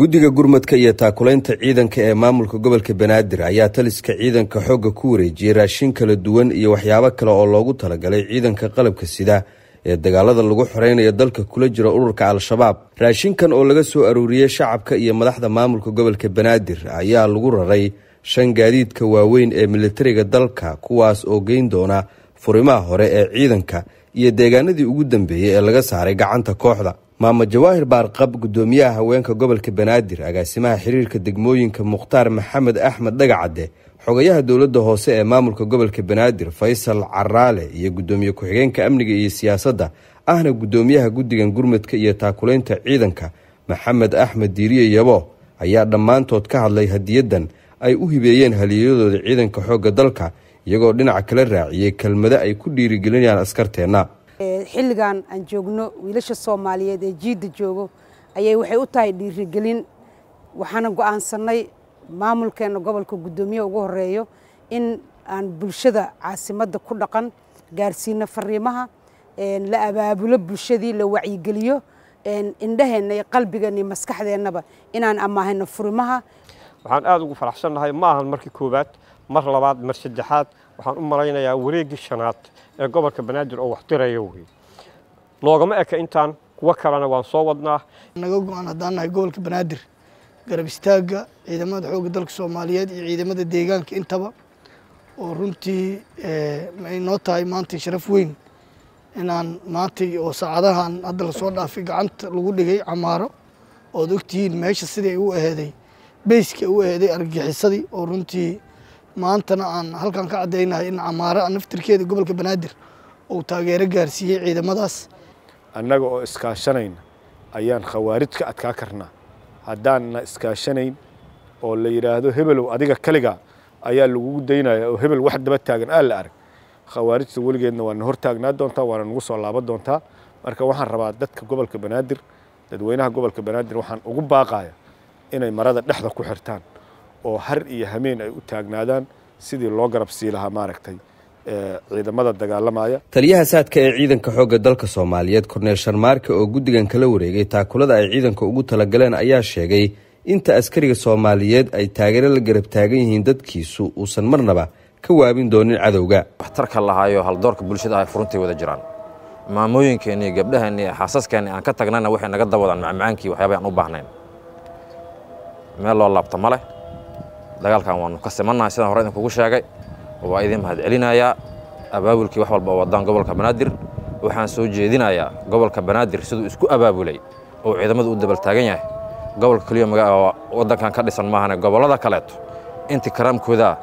guddiga gurmadka iyo taakulaynta ciidanka ee maamulka gobolka banaadir ayaa taliska ciidanka xoogga ku wareejiyey raashin kala duwan iyo waxyaabo kale oo loogu talagalay ciidanka qalabka sida ee dagaalada lagu xoreynaya dalka kula jira ururka al-shabaab raashinkan oo laga soo aruuriyey shacabka iyo madaxda maamulka gobolka banaadir ayaa lagu raray shan gaadiidka waaweyn ee militariga dalka kuwaas oo geyn doona furimaha hore ee ciidanka iyo deegaanadii ugu dambeeyey ee laga saaray gacanta kooxda maamo jawaahir baarqab gudoomiyaha haweenka gobolka banaadir agaasimaha xiriirka degmooyinka mukhtaar maxamed axmed dhagacadde xogayaha dowladda hoose ee maamulka gobolka banaadir faysal caraale iyo gudoomiye ku-xigeenka amniga iyo siyaasadda ahna guddoomiyaha guddigan gurmadka iyo taakulaynta ciidanka maxamed axmed diiriye yabo ayaa dhammaantood ka hadlay hadiyaddan ay u hibeeyeen haliiladooda ciidanka xoogga dalka iyagoo dhinaca kala raaciyey kelmado ay ku dhiirigelinayaan askarteenna xilligan aan joogno wiilasha soomaaliyeed ee jiidda joogo ayay waxay u tahay dhiirigelin waxaana go'aansannay maamulkeenna gobolka guddoomiyaha ugu horeeyo in aan bulshada caasimadda ku dhaqan gaarsiino fariimaha la abaabulo bulshadii la wacyigeliyo indhaheenna iyo qalbigeenna iyo maskaxdeennaba inaan ammaahayno furimaha waxaan aada ugu faraxsannahay ma ahan markii koowaad mar labaad mar saddexaad waxaan u malaynayaa wareeggii shanaad ee gobolka banaadir oo wax diraya wey noogama eka intaan kuwo kalena waan soo wadnaa naga go-an haddaan nahay gobolka banaadir garab istaagga ciidamada xoogga dalka soomaaliyeed iyo ciidamada deegaanka intaba oo runtii maay eh, noo tahay maanta sharaf weyn inaan maantay oo saacadahan hadda lasoo dhaafay gacanta lagu dhigay camaaro ood ogtihiin meesha siday u aheeday beyska u aheeday argagixisadii oo runtii maantana aan halkan ka cadaynahay in camaara naftirkeeda gobolka banaadir uu taageero gaarsiiyey ciidamadaas annaga oo iskaashanayna ayaan khawaarij ka adkaa karnaa haddaan haddaanna iskaashanayn oo la yidhaahdo hebelow adiga kaligaa ayaa lagugu daynaya oo hebel wax daba taagan aa la arag khawaarijta weligeedna waana hortaagnaa doontaa waana nagu soo laaban doontaa marka waxaan rabaa dadka gobolka banaadir dadweynaha gobolka banaadir waxaan ugu baaqaya inay marada dhexda ku xirtaan oo har iyo hameen ay u taagnaadaan sidii loo garabsii lahaa maaragtay ciidamada dagaalamaya taliyaha saadka ee ciidanka xoogga dalka soomaaliyeed korneel sharmaarke oo guddigan kala wareegay taakulada ay ciidanka ugu talagaleen ayaa sheegay inta askariga soomaaliyeed ay taageero la garab taagan yihiin dadkiisu uusan marnaba ka waabin doonin cadowga waxtarka lahaayo haldoorka bulshada ah furuntay wada jiraan maamooyinkeennii gabdhaheennii xaasaskeenni aan ka tagnayna waxay naga dawadaan macmacaankii waxyaaba aan u baahnayn meel loo laabto ma leh dagaalkan waanu ka simannahay sidaan hore kugu sheegay waa idin mahadcelinayaa abaabulkii wax walba wadaan gobolka banaadir waxaan soo jeedinayaa gobolka banaadir siduu isku abaabulay oo ciidamadu u dabaltaagan yahay gobolka keliya maga waddankan ka dhisan maahane gobollada kaleeto intii karaamkoodaa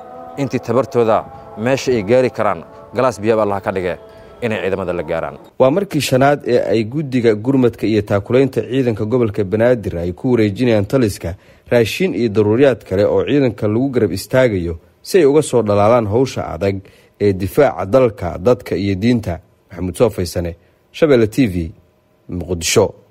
intii tabartoodaa meesha ay gaari karaan galaas biyaaba allaha ka dhigee inay ciidamada la gaaraan waa markii shanaad ee ay guddiga gurmadka iyo taakulaynta ciidanka gobolka banaadir ay ku wareejinayaan taliska raashin iyo daruuriyaad kale oo ciidanka lagu garab istaagayo si ay uga soo dhalaalaan howsha adag ee difaaca dalka dadka iyo diinta maxamuud soo faysane shabeelle t v muqdisho